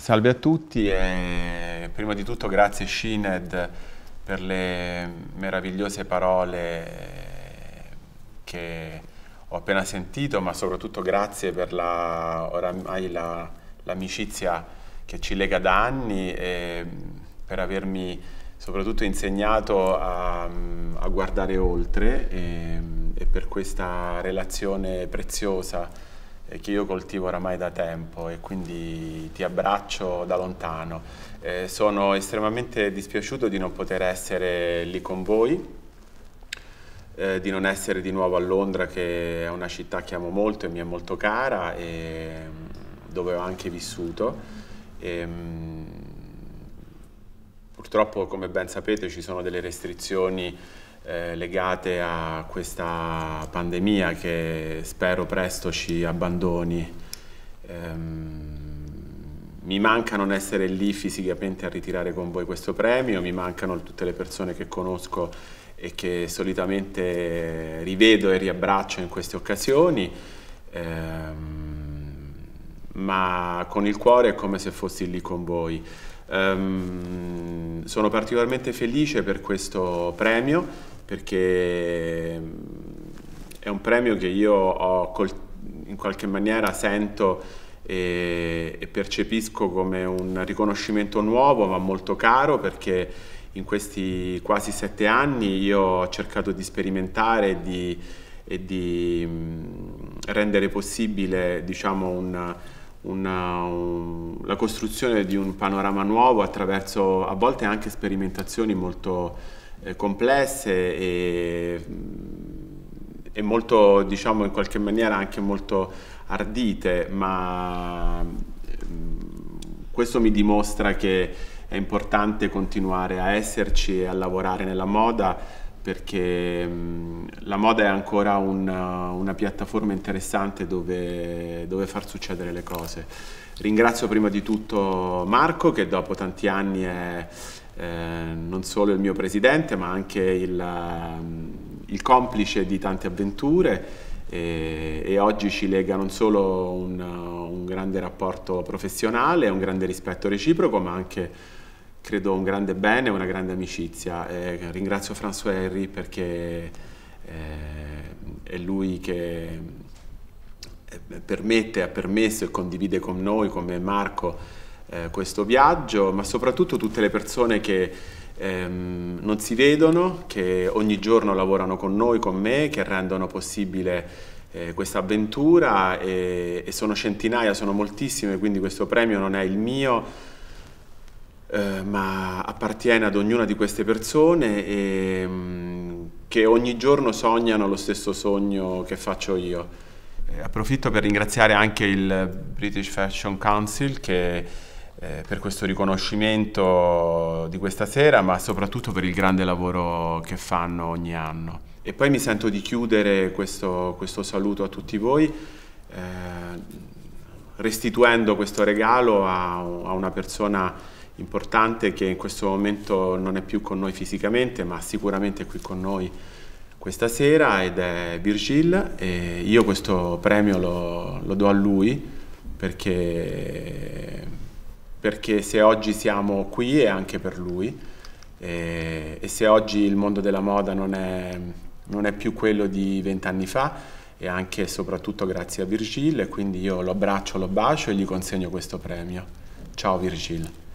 Salve a tutti e prima di tutto grazie Shined per le meravigliose parole che ho appena sentito, ma soprattutto grazie per la, oramai l'amicizia che ci lega da anni e per avermi soprattutto insegnato a, a guardare oltre e, e per questa relazione preziosa che io coltivo oramai da tempo e quindi ti abbraccio da lontano. Eh, sono estremamente dispiaciuto di non poter essere lì con voi, eh, di non essere di nuovo a Londra che è una città che amo molto e mi è molto cara e mm, dove ho anche vissuto. E, mm, purtroppo come ben sapete ci sono delle restrizioni eh, legate a questa pandemia che spero presto ci abbandoni. Ehm, mi manca non essere lì fisicamente a ritirare con voi questo premio, mi mancano tutte le persone che conosco e che solitamente rivedo e riabbraccio in queste occasioni, ehm, ma con il cuore è come se fossi lì con voi. Ehm, sono particolarmente felice per questo premio perché mm, è un premio che io ho col, in qualche maniera sento e, e percepisco come un riconoscimento nuovo ma molto caro perché in questi quasi sette anni io ho cercato di sperimentare di, e di mm, rendere possibile diciamo, un, una, un, la costruzione di un panorama nuovo attraverso a volte anche sperimentazioni molto eh, complesse e, mm, e, molto, diciamo, in qualche maniera anche molto ardite, ma mm, questo mi dimostra che è importante continuare a esserci e a lavorare nella moda perché mm, la moda è ancora una, una piattaforma interessante dove, dove, far succedere le cose. Ringrazio prima di tutto Marco che dopo tanti anni è eh, non solo il mio presidente ma anche il, mm, il complice di tante avventure e, e, oggi ci lega non solo un, un grande rapporto professionale, un grande rispetto reciproco ma anche credo un grande bene e una grande amicizia. Eh, ringrazio François Henry perché eh, è lui che eh, permette, ha permesso e condivide con noi, come Marco, eh, questo viaggio, ma soprattutto tutte le persone che ehm, non si vedono, che ogni giorno lavorano con noi, con me, che rendono possibile eh, questa avventura e, e sono centinaia, sono moltissime, quindi questo premio non è il mio, eh, ma appartiene ad ognuna di queste persone e, mm, che ogni giorno sognano lo stesso sogno che faccio io. Eh, approfitto per ringraziare anche il British Fashion Council che eh, per questo riconoscimento di questa sera, ma soprattutto per il grande lavoro che fanno ogni anno. E poi mi sento di chiudere questo, questo saluto a tutti voi, eh, restituendo questo regalo a, a una persona importante che in questo momento non è più con noi fisicamente, ma sicuramente è qui con noi questa sera ed è Virgil e io questo premio lo, lo do a lui perché, perché, se oggi siamo qui è anche per lui e, e se oggi il mondo della moda non è, non è più quello di vent'anni fa e anche e soprattutto grazie a Virgil quindi io lo abbraccio, lo bacio e gli consegno questo premio. Ciao Virgil.